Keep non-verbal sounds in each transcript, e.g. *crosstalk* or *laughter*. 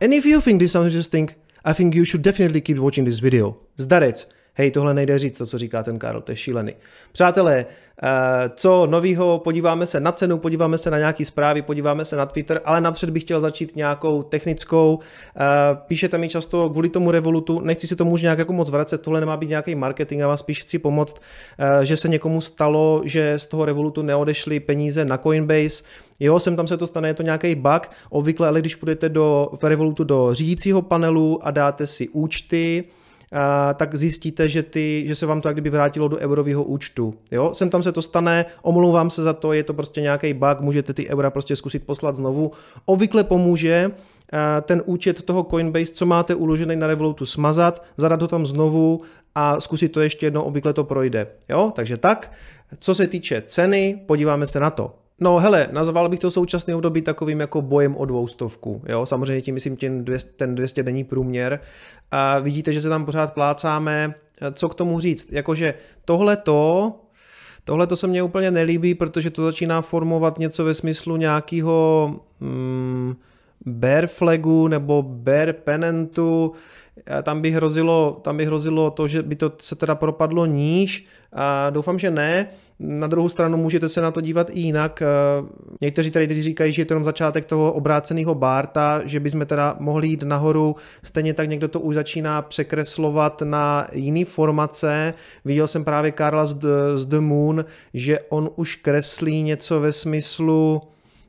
And if you think this sounds interesting, I think you should definitely keep watching this video. Zdarec! hej, tohle nejde říct, to, co říká ten Karl, to je šílený. Přátelé, eh, co novýho, podíváme se na cenu, podíváme se na nějaký zprávy, podíváme se na Twitter, ale napřed bych chtěl začít nějakou technickou. Eh, píšete mi často kvůli tomu Revolutu, nechci si tomu už nějak jako moc vracet, tohle nemá být nějaký marketing, a vás spíš chci pomoct, eh, že se někomu stalo, že z toho Revolutu neodešly peníze na Coinbase. Jo, sem tam se to stane, je to nějaký bug, obvykle, ale když půjdete do v Revolutu do řídícího panelu a dáte si účty, tak zjistíte, že, ty, že se vám to jak kdyby vrátilo do eurového účtu. Jo? Sem tam se to stane, omlouvám se za to, je to prostě nějaký bug, můžete ty eura prostě zkusit poslat znovu. Obvykle pomůže ten účet toho Coinbase, co máte uložený na Revolutu, smazat, zadat ho tam znovu a zkusit to ještě jednou, obvykle to projde. Jo? Takže tak, co se týče ceny, podíváme se na to. No hele, nazval bych to současné období takovým jako bojem o dvoustovku, jo, samozřejmě tím myslím tím 200, ten 200 denní průměr a vidíte, že se tam pořád plácáme, e, co k tomu říct, jakože tohle to, tohle to se mně úplně nelíbí, protože to začíná formovat něco ve smyslu nějakého hmm, bear flagu nebo bear penentu, tam by hrozilo, tam by hrozilo to, že by to se teda propadlo níž a doufám, že ne. Na druhou stranu můžete se na to dívat i jinak. Eh, někteří tady říkají, že je to jenom začátek toho obráceného bárta, že bychom teda mohli jít nahoru. Stejně tak někdo to už začíná překreslovat na jiný formace. Viděl jsem právě Karla z The Moon, že on už kreslí něco ve smyslu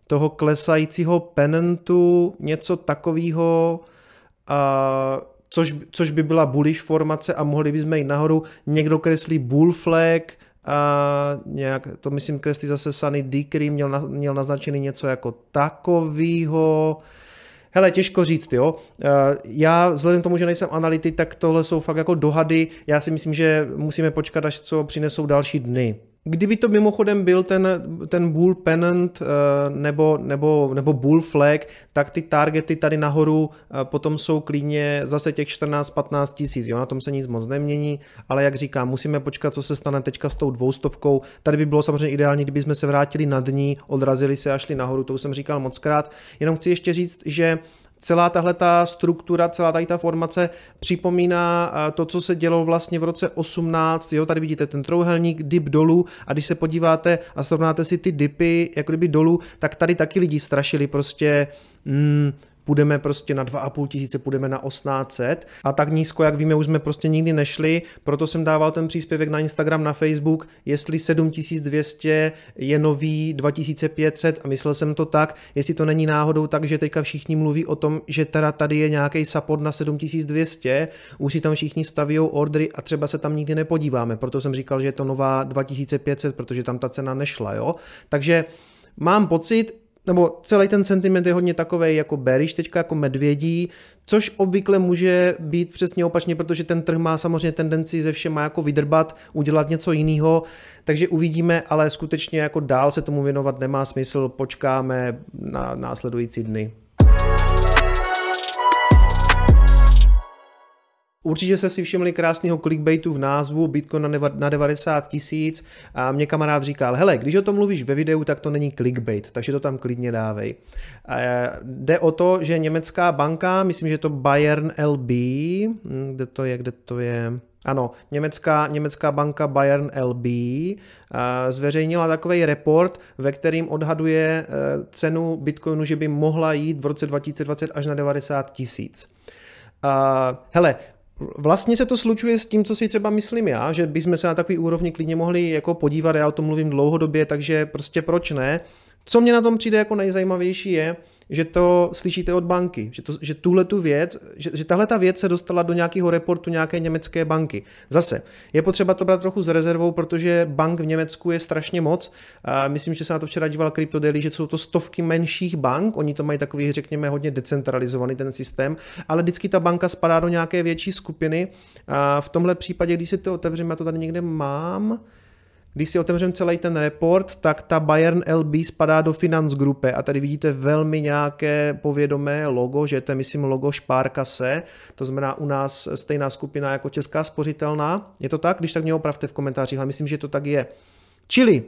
toho klesajícího penentu něco takového, a, což, což by byla bullish formace a mohli bychom jít nahoru. Někdo kreslí bull flag, a nějak, to myslím kreslí zase Sunny D, který měl, měl naznačený něco jako takovýho. Hele, těžko říct, jo. E, já vzhledem k tomu, že nejsem analytik, tak tohle jsou fakt jako dohady. Já si myslím, že musíme počkat, až co přinesou další dny. Kdyby to mimochodem byl ten, ten Bull Pennant eh, nebo, nebo, nebo Bull Flag, tak ty targety tady nahoru eh, potom jsou klidně zase těch 14-15 tisíc, jo, na tom se nic moc nemění, ale jak říkám, musíme počkat, co se stane teďka s tou dvoustovkou. Tady by bylo samozřejmě ideální, kdyby jsme se vrátili na dní, odrazili se a šli nahoru, to už jsem říkal mockrát. Jenom chci ještě říct, že celá tahle ta struktura, celá tady ta formace připomíná eh, to, co se dělo vlastně v roce 18. Jo, tady vidíte ten trouhelník, dip dolů a když se podíváte a srovnáte si ty dipy, jako kdyby dolů, tak tady taky lidi strašili prostě mm, půjdeme prostě na 2,5 tisíce, půjdeme na 1800 a tak nízko, jak víme, už jsme prostě nikdy nešli, proto jsem dával ten příspěvek na Instagram, na Facebook, jestli 7200 je nový 2500 a myslel jsem to tak, jestli to není náhodou tak, že teďka všichni mluví o tom, že teda tady je nějaký support na 7200, už si tam všichni staví ordery a třeba se tam nikdy nepodíváme, proto jsem říkal, že je to nová 2500, protože tam ta cena nešla, jo. Takže mám pocit, nebo celý ten sentiment je hodně takový jako bearish, teďka jako medvědí, což obvykle může být přesně opačně, protože ten trh má samozřejmě tendenci ze všema jako vydrbat, udělat něco jiného, takže uvidíme, ale skutečně jako dál se tomu věnovat nemá smysl, počkáme na následující dny. Určitě jste si všimli krásného clickbaitu v názvu Bitcoin na 90 tisíc a mě kamarád říkal, hele, když o tom mluvíš ve videu, tak to není clickbait, takže to tam klidně dávej. A e, jde o to, že německá banka, myslím, že to Bayern LB, hm, kde to je, kde to je, ano, německá, německá banka Bayern LB zveřejnila takový report, ve kterým odhaduje e, cenu bitcoinu, že by mohla jít v roce 2020 až na 90 tisíc. Uh, hele, Vlastně se to slučuje s tím, co si třeba myslím já, že bychom se na takový úrovni klidně mohli jako podívat, já o tom mluvím dlouhodobě, takže prostě proč ne? Co mě na tom přijde jako nejzajímavější je, že to slyšíte od banky, že, to, že tuhle tu věc, že, že tahle ta věc se dostala do nějakého reportu nějaké německé banky. Zase, je potřeba to brát trochu s rezervou, protože bank v Německu je strašně moc. A myslím, že se na to včera díval CryptoDaily, že jsou to stovky menších bank, oni to mají takový, řekněme, hodně decentralizovaný ten systém, ale vždycky ta banka spadá do nějaké větší skupiny. A v tomhle případě, když si to otevřeme, já to tady někde mám, když si otevřeme celý ten report, tak ta Bayern LB spadá do Finance Grupe a tady vidíte velmi nějaké povědomé logo, že to je myslím logo Špárkase, to znamená u nás stejná skupina jako Česká spořitelná. Je to tak? Když tak mě opravte v komentářích, ale myslím, že to tak je. Čili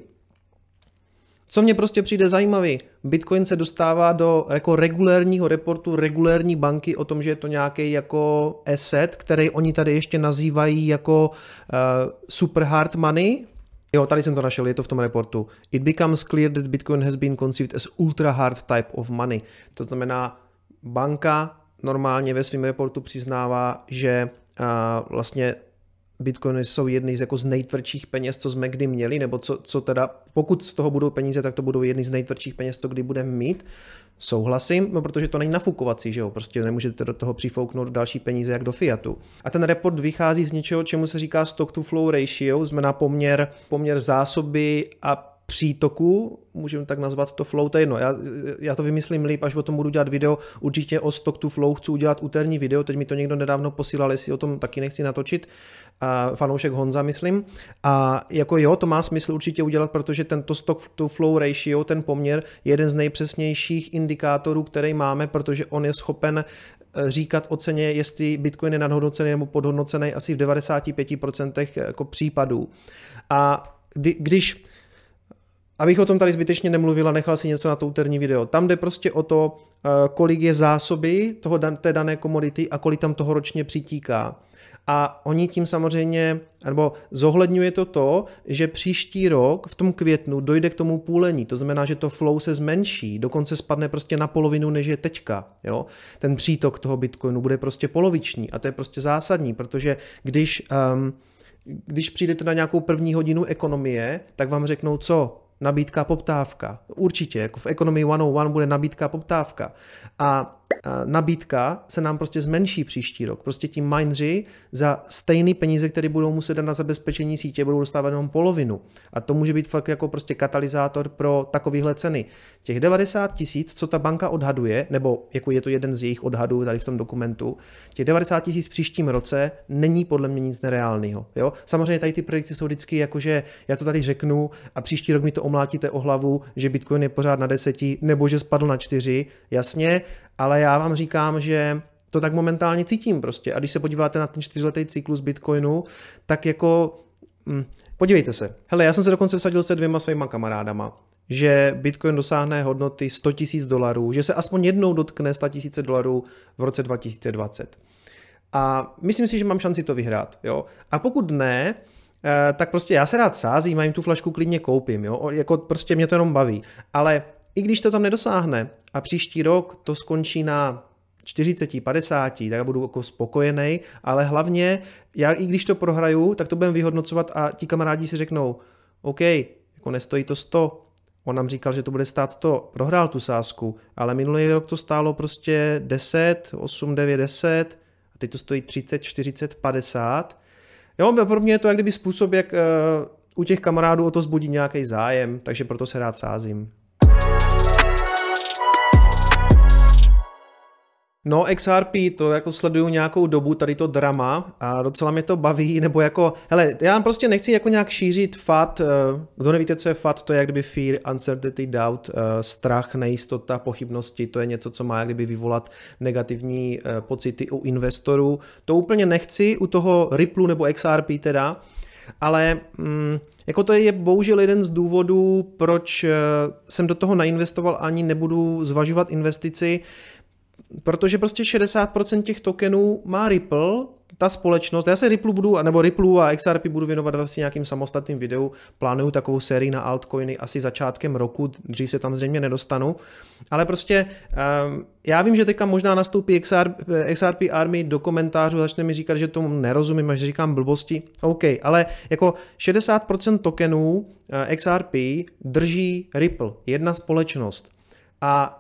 co mě prostě přijde zajímavý, Bitcoin se dostává do jako regulérního reportu regulérní banky o tom, že je to nějaký jako asset, který oni tady ještě nazývají jako uh, super hard money, Jo, tady jsem to našel, je to v tom reportu. It becomes clear that Bitcoin has been conceived as ultra hard type of money. To znamená, banka normálně ve svém reportu přiznává, že uh, vlastně bitcoiny jsou jedny z, jako z nejtvrdších peněz, co jsme kdy měli, nebo co, co teda, pokud z toho budou peníze, tak to budou jedny z nejtvrdších peněz, co kdy budeme mít. Souhlasím, no protože to není nafukovací, že jo, prostě nemůžete do toho přifouknout další peníze jak do fiatu. A ten report vychází z něčeho, čemu se říká stock to flow ratio, znamená poměr, poměr zásoby a přítoku, můžeme tak nazvat to flow, to je jedno, já, já to vymyslím líp, až o tom budu dělat video, určitě o stock to flow chci udělat úterní video, teď mi to někdo nedávno posílal, jestli o tom taky nechci natočit, a fanoušek Honza myslím, a jako jo, to má smysl určitě udělat, protože tento stock to flow ratio, ten poměr, je jeden z nejpřesnějších indikátorů, který máme, protože on je schopen eh, říkat o ceně, jestli Bitcoin je nadhodnocený nebo podhodnocený asi v 95% eh, jako případů. A kdy, když abych o tom tady zbytečně nemluvil a nechal si něco na to úterní video. Tam jde prostě o to, eh, kolik je zásoby toho, té dané komodity a kolik tam toho ročně přitíká. A oni tím samozřejmě, nebo zohledňuje to to, že příští rok v tom květnu dojde k tomu půlení. To znamená, že to flow se zmenší, dokonce spadne prostě na polovinu, než je teďka. Jo? Ten přítok toho bitcoinu bude prostě poloviční a to je prostě zásadní, protože když, um, když přijdete na nějakou první hodinu ekonomie, tak vám řeknou co? nabídka poptávka. Určitě, jako v Economy 101 bude nabídka poptávka. A nabídka se nám prostě zmenší příští rok. Prostě ti mineři za stejný peníze, které budou muset dát na zabezpečení sítě, budou dostávat jenom polovinu. A to může být fakt jako prostě katalyzátor pro takovéhle ceny. Těch 90 tisíc, co ta banka odhaduje, nebo jako je to jeden z jejich odhadů tady v tom dokumentu, těch 90 tisíc příštím roce není podle mě nic nereálného. Jo? Samozřejmě tady ty predikce jsou vždycky jako, že já to tady řeknu a příští rok mi to omlátíte o hlavu, že Bitcoin je pořád na deseti, nebo že spadl na čtyři, jasně, ale já vám říkám, že to tak momentálně cítím prostě. A když se podíváte na ten čtyřletý cyklus Bitcoinu, tak jako... Hm, podívejte se. Hele, já jsem se dokonce vsadil se dvěma svýma kamarádama že Bitcoin dosáhne hodnoty 100 000 dolarů, že se aspoň jednou dotkne 100 000 dolarů v roce 2020. A myslím si, že mám šanci to vyhrát. Jo? A pokud ne, eh, tak prostě já se rád sázím a jim tu flašku klidně koupím. Jo? Jako prostě mě to jenom baví. Ale i když to tam nedosáhne a příští rok to skončí na 40, 50, tak já budu jako spokojený, ale hlavně já i když to prohraju, tak to budem vyhodnocovat a ti kamarádi si řeknou, OK, jako nestojí to 100, On nám říkal, že to bude stát 100, prohrál tu sázku, ale minulý rok to stálo prostě 10, 8, 9, 10 a teď to stojí 30, 40, 50. Jo, pro mě je to jak kdyby způsob, jak uh, u těch kamarádů o to zbudí nějaký zájem, takže proto se rád sázím. No XRP, to jako sleduju nějakou dobu, tady to drama a docela mě to baví, *laughs* nebo jako, hele, já prostě nechci jako nějak šířit FAT, kdo eh, nevíte, co je FAT, to je jak kdyby fear, uncertainty, doubt, eh, strach, nejistota, pochybnosti, to je něco, co má jak kdyby vyvolat negativní eh, pocity u investorů. To úplně nechci u toho Ripple nebo XRP teda, ale mm, jako to je bohužel jeden z důvodů, proč jsem do toho nainvestoval ani nebudu zvažovat investici, protože prostě 60% těch tokenů má Ripple, ta společnost, já se Ripple budu, nebo Ripple a XRP budu věnovat vlastně nějakým samostatným videu, plánuju takovou sérii na altcoiny asi začátkem roku, dřív se tam zřejmě nedostanu, ale prostě um, já vím, že teďka možná nastoupí XRP, XRP Army do komentářů, začne mi říkat, že tomu nerozumím a že říkám blbosti, OK, ale jako 60% tokenů eh, XRP drží Ripple, jedna společnost a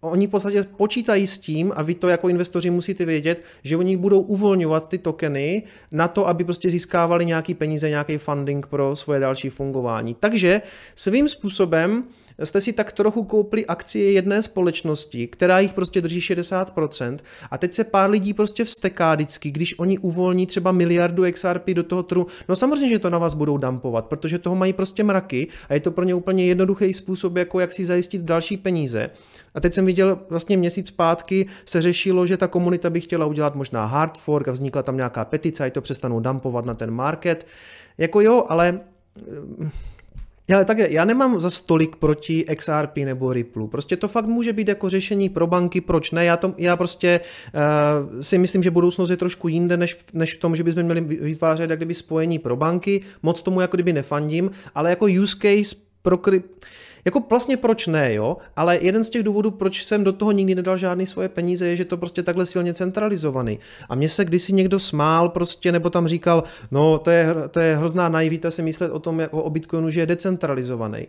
oni v podstatě počítají s tím, a vy to jako investoři musíte vědět, že oni budou uvolňovat ty tokeny na to, aby prostě získávali nějaký peníze, nějaký funding pro svoje další fungování. Takže svým způsobem jste si tak trochu koupili akcie jedné společnosti, která jich prostě drží 60% a teď se pár lidí prostě vsteká vždycky, když oni uvolní třeba miliardu XRP do toho trhu. No samozřejmě, že to na vás budou dumpovat, protože toho mají prostě mraky a je to pro ně úplně jednoduchý způsob, jako jak si zajistit další peníze. A teď jsem viděl vlastně měsíc zpátky se řešilo, že ta komunita by chtěla udělat možná hard fork a vznikla tam nějaká petice, a to přestanou dumpovat na ten market. Jako jo, ale ale tak já nemám za stolik proti XRP nebo Ripple. Prostě to fakt může být jako řešení pro banky, proč ne? Já, to, já prostě uh, si myslím, že budoucnost je trošku jinde, než, než v tom, že bychom měli vytvářet jak kdyby spojení pro banky. Moc tomu jako kdyby nefandím, ale jako use case pro krypt jako vlastně proč ne, jo? Ale jeden z těch důvodů, proč jsem do toho nikdy nedal žádný svoje peníze, je, že to prostě takhle silně centralizovaný. A mně se kdysi někdo smál prostě, nebo tam říkal, no to je, to je hrozná naivita si myslet o tom, jako o Bitcoinu, že je decentralizovaný.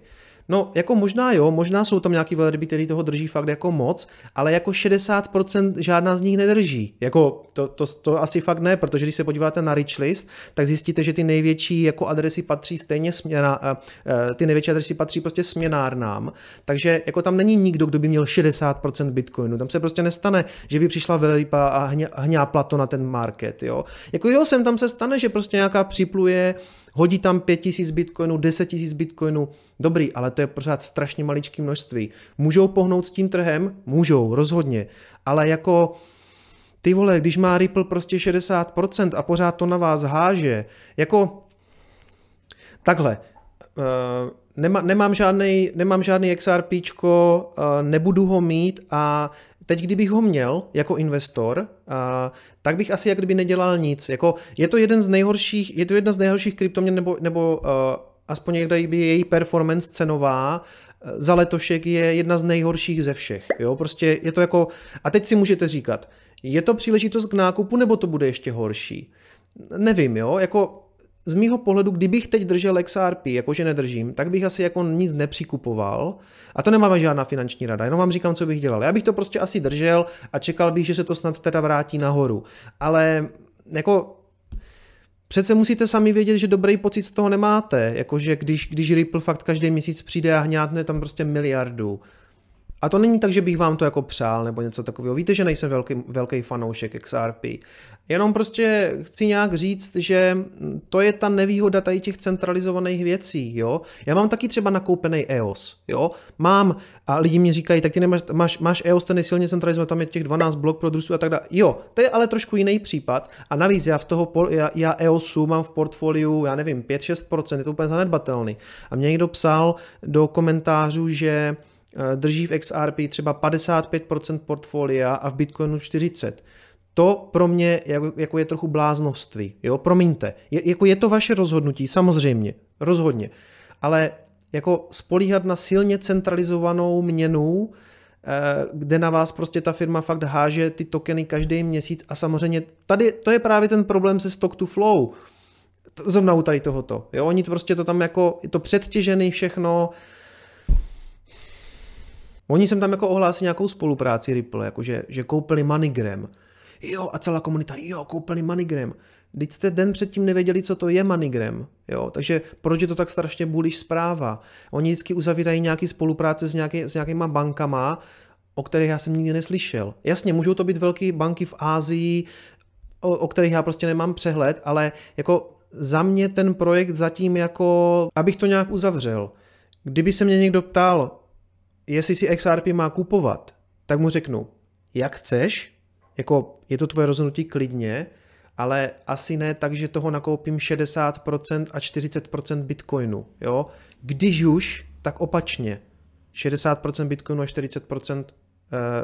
No, jako možná jo, možná jsou tam nějaký velryby, který toho drží fakt jako moc, ale jako 60% žádná z nich nedrží. Jako to, to, to asi fakt ne, protože když se podíváte na rich list, tak zjistíte, že ty největší jako adresy patří stejně směna, eh, eh, ty největší adresy patří prostě směnárnám. Takže jako tam není nikdo, kdo by měl 60% bitcoinu. Tam se prostě nestane, že by přišla velryba a hňápla to na ten market. Jo? Jako jo, sem tam se stane, že prostě nějaká připluje hodí tam 5000 bitcoinů, 10 tisíc bitcoinů, dobrý, ale to je pořád strašně maličké množství. Můžou pohnout s tím trhem? Můžou, rozhodně, ale jako ty vole, když má Ripple prostě 60% a pořád to na vás háže, jako takhle, uh, nemám, žádný, nemám žádný XRPčko, eh, nebudu ho mít a teď, kdybych ho měl jako investor, a, tak bych asi jak kdyby nedělal nic. Jako, je to jeden z nejhorších, je to jedna z nejhorších kryptoměn, nebo, nebo uh, aspoň někde by její performance cenová za letošek je jedna z nejhorších ze všech. Jo? Prostě je to jako, a teď si můžete říkat, je to příležitost k nákupu, nebo to bude ještě horší? Nevím, jo, jako z mýho pohledu, kdybych teď držel XRP, jakože nedržím, tak bych asi jako nic nepřikupoval. A to nemáme žádná finanční rada, jenom vám říkám, co bych dělal. Já bych to prostě asi držel a čekal bych, že se to snad teda vrátí nahoru. Ale jako Přece musíte sami vědět, že dobrý pocit z toho nemáte. Jakože když, když Ripple fakt každý měsíc přijde a hňátne tam prostě miliardu, a to není tak, že bych vám to jako přál nebo něco takového. Víte, že nejsem velký, velký fanoušek XRP. Jenom prostě chci nějak říct, že to je ta nevýhoda tady těch centralizovaných věcí. Jo? Já mám taky třeba nakoupený EOS. Jo? Mám a lidi mi říkají, tak ty nemáš, máš, máš EOS, ten je silně centralizovaný, tam je těch 12 blok pro a tak dále. Jo, to je ale trošku jiný případ. A navíc já v toho, já, já EOSu mám v portfoliu, já nevím, 5-6%, je to úplně zanedbatelný. A mě někdo psal do komentářů, že Eh, drží v XRP třeba 55% portfolia a v Bitcoinu 40%. To pro mě jako, jako je trochu bláznovství, jo, promiňte. Je, jako je to vaše rozhodnutí, samozřejmě, rozhodně. Ale jako spolíhat na silně centralizovanou měnu, eh, kde na vás prostě ta firma fakt háže ty tokeny každý měsíc a samozřejmě tady to je právě ten problém se stock to flow. Zrovna u tady tohoto. Jo, oni to prostě to tam jako, je to předtěžený všechno, Oni jsem tam jako ohlásili nějakou spolupráci Ripple, jakože že koupili manigrem. Jo, a celá komunita, jo, koupili manigrem. Teď jste den předtím nevěděli, co to je manigrem. jo, takže proč je to tak strašně bůliš zpráva? Oni vždycky uzavírají nějaký spolupráce s, nějaký, s nějakýma bankama, o kterých já jsem nikdy neslyšel. Jasně, můžou to být velké banky v Ázii, o, o kterých já prostě nemám přehled, ale jako za mě ten projekt zatím jako, abych to nějak uzavřel. Kdyby se mě někdo ptal, jestli si XRP má kupovat, tak mu řeknu, jak chceš, jako je to tvoje rozhodnutí klidně, ale asi ne tak, že toho nakoupím 60% a 40% bitcoinu, jo? Když už, tak opačně. 60% bitcoinu a 40%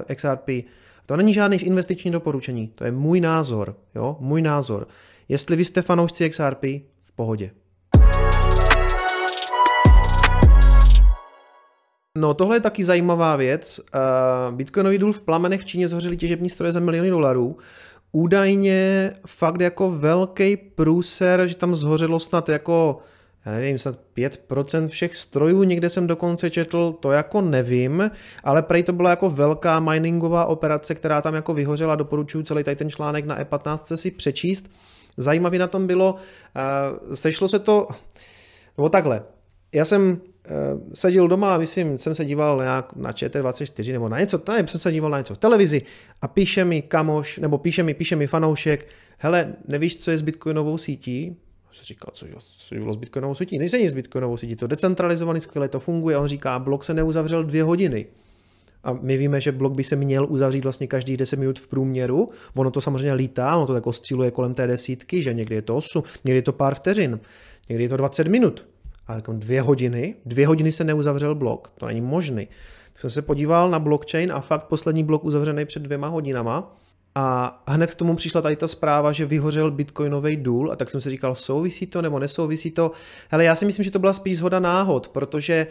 eh, XRP. To není žádný investiční doporučení, to je můj názor, jo? Můj názor. Jestli vy jste fanoušci XRP, v pohodě. No, tohle je taky zajímavá věc. Eh, Bitcoinový důl v plamenech v Číně zhořili těžební stroje za miliony dolarů. Údajně fakt jako velký průser, že tam zhořelo snad jako, já nevím, snad 5% všech strojů, někde jsem dokonce četl, to jako nevím, ale prej to byla jako velká miningová operace, která tam jako vyhořela, doporučuji celý tady ten článek na E15 si přečíst. Zajímavý na tom bylo, eh, sešlo se to, nebo takhle, já jsem uh, seděl doma a myslím, jsem se díval nějak na ČT24 nebo na něco, tady jsem se díval na něco v televizi a píše mi kamoš, nebo píše mi, píše mi fanoušek, hele, nevíš, co je s bitcoinovou sítí? Jsem říkal, co, co bylo s bitcoinovou sítí? Nejsem nic s bitcoinovou sítí, to decentralizovaný, skvěle to funguje. A on říká, blok se neuzavřel dvě hodiny. A my víme, že blok by se měl uzavřít vlastně každý 10 minut v průměru. Ono to samozřejmě lítá, ono to tak osciluje kolem té desítky, že někdy je to 8, někdy je to pár vteřin, někdy je to 20 minut ale jako dvě hodiny, dvě hodiny se neuzavřel blok, to není možný. Tak jsem se podíval na blockchain a fakt poslední blok uzavřený před dvěma hodinama, a hned k tomu přišla tady ta zpráva, že vyhořel bitcoinový důl a tak jsem si říkal, souvisí to nebo nesouvisí to. Ale já si myslím, že to byla spíš zhoda náhod, protože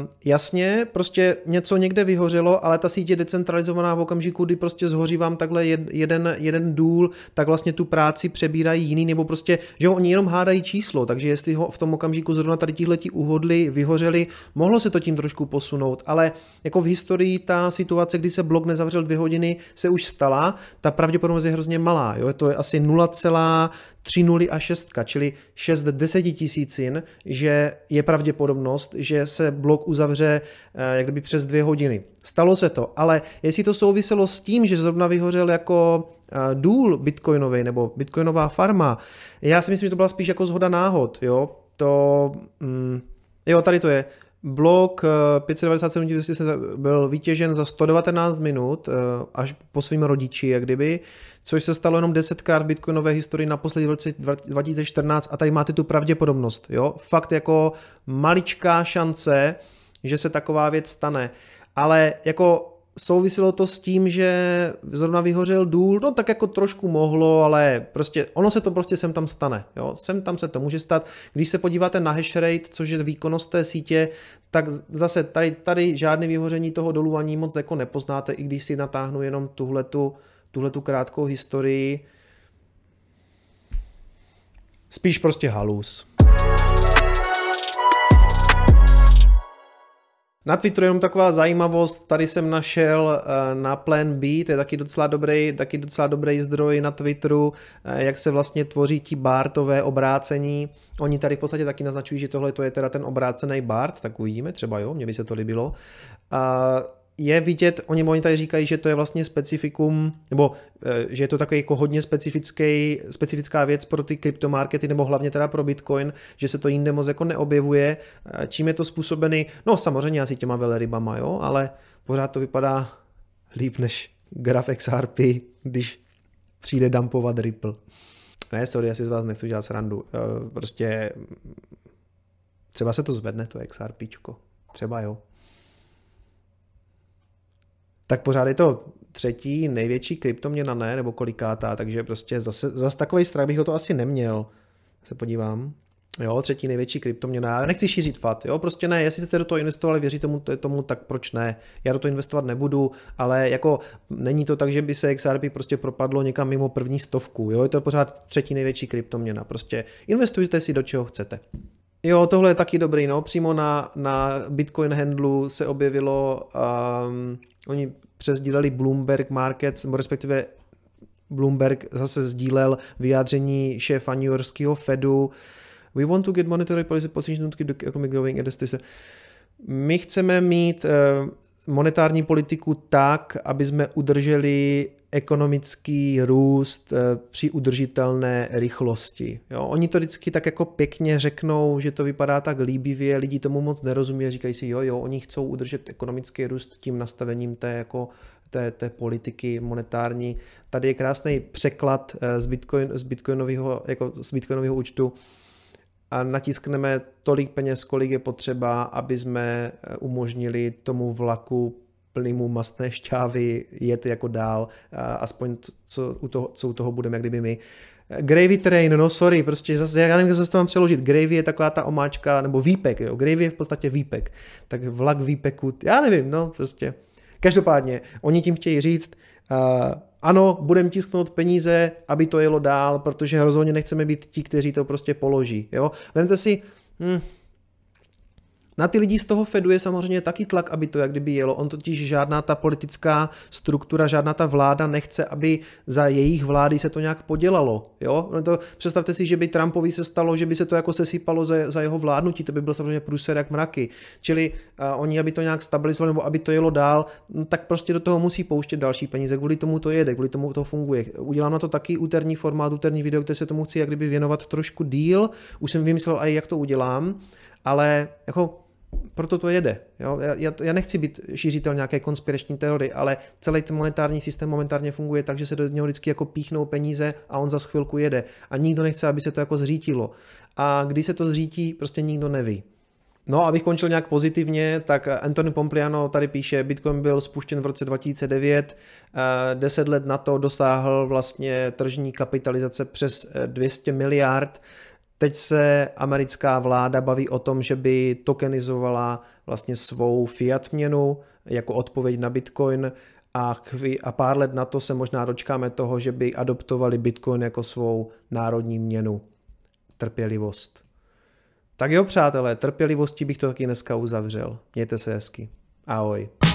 um, jasně, prostě něco někde vyhořelo, ale ta síť je decentralizovaná v okamžiku, kdy prostě zhoří vám takhle jed, jeden, jeden důl, tak vlastně tu práci přebírají jiný, nebo prostě, že oni jenom hádají číslo, takže jestli ho v tom okamžiku zrovna tady tihleti uhodli, vyhořeli, mohlo se to tím trošku posunout, ale jako v historii ta situace, kdy se blok nezavřel dvě hodiny, se už stala ta pravděpodobnost je hrozně malá. Jo? To je asi 0,30 a 6, čili 6 tisícin, že je pravděpodobnost, že se blok uzavře eh, jak kdyby přes dvě hodiny. Stalo se to, ale jestli to souviselo s tím, že zrovna vyhořel jako eh, důl bitcoinový nebo bitcoinová farma, já si myslím, že to byla spíš jako zhoda náhod. Jo? To, mm, jo, tady to je. Blok 597 eh, byl vytěžen za 119 minut eh, až po svým rodiči, jak kdyby, což se stalo jenom desetkrát v bitcoinové historii na poslední roce 2014 a tady máte tu pravděpodobnost. Jo? Fakt jako maličká šance, že se taková věc stane. Ale jako souviselo to s tím, že zrovna vyhořel důl, no tak jako trošku mohlo, ale prostě ono se to prostě sem tam stane, jo, sem tam se to může stát. Když se podíváte na hash rate, což je výkonnost té sítě, tak zase tady, tady žádné vyhoření toho dolu ani moc jako nepoznáte, i když si natáhnu jenom tuhletu, tuhletu krátkou historii. Spíš prostě halus. Na Twitteru jenom taková zajímavost, tady jsem našel eh, na Plan B, to je taky docela dobrý, taky docela dobrý zdroj na Twitteru, eh, jak se vlastně tvoří ti Bartové obrácení. Oni tady v podstatě taky naznačují, že tohle to je teda ten obrácený Bart, tak uvidíme, třeba jo, mně by se to líbilo. A je vidět, oni, oni tady říkají, že to je vlastně specifikum, nebo eh, že je to takový jako hodně specifický, specifická věc pro ty kryptomarkety, nebo hlavně teda pro Bitcoin, že se to jinde moc jako neobjevuje. Eh, čím je to způsobený? No samozřejmě asi těma velerybama, jo, ale pořád to vypadá líp než graf XRP, když přijde dumpovat Ripple. Ne, sorry, já si z vás nechci dělat srandu. Eh, prostě mm, třeba se to zvedne, to XRPčko. Třeba jo tak pořád je to třetí největší kryptoměna ne, nebo kolikátá, takže prostě zase, zase takový strach bych ho to asi neměl. Se podívám. Jo, třetí největší kryptoměna. Já nechci šířit fat, jo, prostě ne, jestli jste do toho investovali, věří tomu, tomu, tak proč ne? Já do toho investovat nebudu, ale jako není to tak, že by se XRP prostě propadlo někam mimo první stovku, jo, je to pořád třetí největší kryptoměna, prostě investujte si do čeho chcete. Jo, tohle je taky dobrý, no, přímo na, na Bitcoin handlu se objevilo um, Oni přesdíleli Bloomberg Markets, nebo respektive Bloomberg zase sdílel vyjádření šéfa New Yorkského Fedu. We want to get monetary policy position to keep the economy growing at this. My chceme mít eh, monetární politiku tak, aby jsme udrželi ekonomický růst eh, při udržitelné rychlosti. Jo, oni to vždycky tak jako pěkně řeknou, že to vypadá tak líbivě, lidi tomu moc nerozumí, říkají si, jo, jo, oni chcou udržet ekonomický růst tím nastavením té, jako, té, té politiky monetární. Tady je krásný překlad eh, z, Bitcoin, z, Bitcoinového, jako z Bitcoinového účtu, a natiskneme tolik peněz, kolik je potřeba, aby jsme eh, umožnili tomu vlaku plnému mastné šťávy jet jako dál, aspoň co u toho, co u toho budeme, jak kdyby my. Gravy train, no sorry, prostě zase, já nevím, jak zase to mám přeložit. Gravy je taková ta omáčka, nebo výpek, jo. Gravy je v podstatě výpek. Tak vlak výpeku, já nevím, no prostě. Každopádně, oni tím chtějí říct, uh, ano, budeme tisknout peníze, aby to jelo dál, protože rozhodně nechceme být ti, kteří to prostě položí, jo. Vemte si, hm, na ty lidi z toho Fedu je samozřejmě taky tlak, aby to jak kdyby jelo. On totiž žádná ta politická struktura, žádná ta vláda nechce, aby za jejich vlády se to nějak podělalo. Jo? No to, představte si, že by Trumpovi se stalo, že by se to jako sesypalo za, za jeho vládnutí, to by byl samozřejmě průser jak mraky. Čili a oni, aby to nějak stabilizovali nebo aby to jelo dál, no, tak prostě do toho musí pouštět další peníze. Kvůli tomu to jede, kvůli tomu to funguje. Udělám na to taky úterní formát, úterní video, kde se tomu chci jak kdyby věnovat trošku díl. Už jsem vymyslel i, jak to udělám, ale jako proto to jede. Jo? Já, já nechci být šířitel nějaké konspirační teorie, ale celý ten monetární systém momentárně funguje tak, že se do něho vždycky jako píchnou peníze a on za chvilku jede. A nikdo nechce, aby se to jako zřítilo. A když se to zřítí, prostě nikdo neví. No, abych končil nějak pozitivně, tak Anthony Pompliano tady píše, Bitcoin byl spuštěn v roce 2009, 10 eh, let na to dosáhl vlastně tržní kapitalizace přes 200 eh, miliard, Teď se americká vláda baví o tom, že by tokenizovala vlastně svou fiat měnu jako odpověď na Bitcoin a, chví, a pár let na to se možná dočkáme toho, že by adoptovali Bitcoin jako svou národní měnu. Trpělivost. Tak jo, přátelé, trpělivosti bych to taky dneska uzavřel. Mějte se hezky. Ahoj.